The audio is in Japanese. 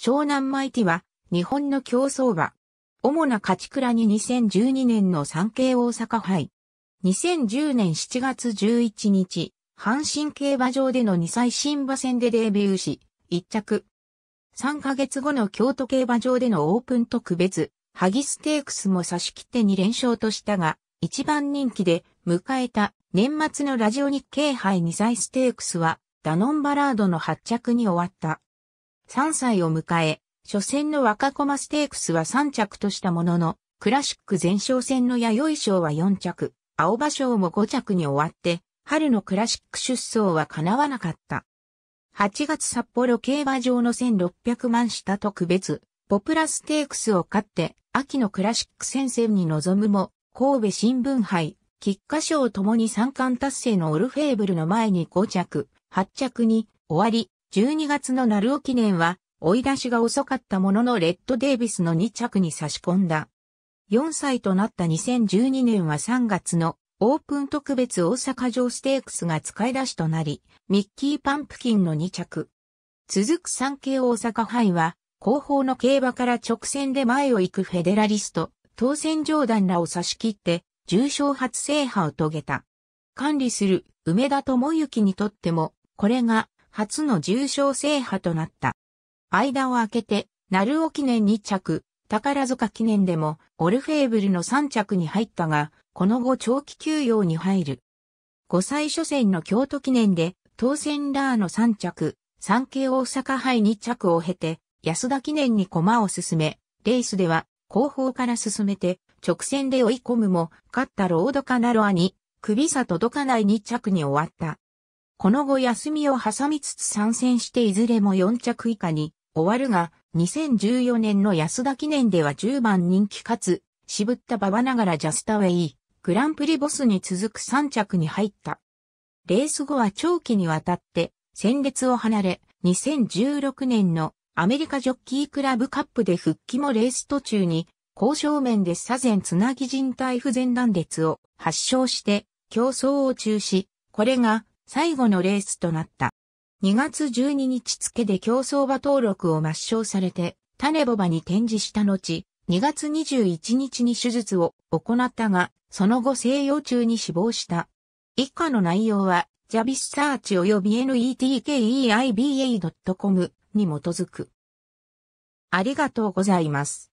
湘南マイティは、日本の競争馬。主な勝ち倉に2012年の産経大阪杯。2010年7月11日、阪神競馬場での2歳新馬戦でデビューし、1着。3ヶ月後の京都競馬場でのオープン特別、ハギステークスも差し切って2連勝としたが、一番人気で迎えた年末のラジオ日経杯2歳ステークスは、ダノンバラードの発着に終わった。3歳を迎え、初戦の若駒ステークスは3着としたものの、クラシック前哨戦の弥生賞は4着、青葉賞も5着に終わって、春のクラシック出走は叶わなかった。8月札幌競馬場の1600万下特別、ポプラステークスを勝って、秋のクラシック戦線に臨むも、神戸新聞杯、菊花賞ともに三冠達成のオルフェーブルの前に5着、8着に終わり、12月のナルオ記念は、追い出しが遅かったもののレッド・デイビスの2着に差し込んだ。4歳となった2012年は3月のオープン特別大阪城ステークスが使い出しとなり、ミッキーパンプキンの2着。続く産経大阪杯は、後方の競馬から直線で前を行くフェデラリスト、当選上段らを差し切って、重賞初制覇を遂げた。管理する梅田智之にとっても、これが初の重賞制覇となった。間を空けて、鳴尾記念2着、宝塚記念でも、オルフェーブルの3着に入ったが、この後長期休養に入る。5歳初戦の京都記念で、当選ラーの3着、産経大阪杯2着を経て、安田記念に駒を進め、レースでは後方から進めて、直線で追い込むも、勝ったロードカナロアに、首差届かない2着に終わった。この後休みを挟みつつ参戦していずれも4着以下に終わるが、2014年の安田記念では10番人気かつ、渋った馬場ながらジャスタウェイ、グランプリボスに続く3着に入った。レース後は長期にわたって、戦列を離れ、2016年のアメリカジョッキークラブカップで復帰もレース途中に、交渉面で左前つなぎ人体不全断裂を発症して、競争を中止、これが最後のレースとなった。2月12日付で競走馬登録を抹消されて、種ボバに展示した後、2月21日に手術を行ったが、その後静養中に死亡した。以下の内容は、ジャビスサーチ及び netkeiba.com に基づく。ありがとうございます。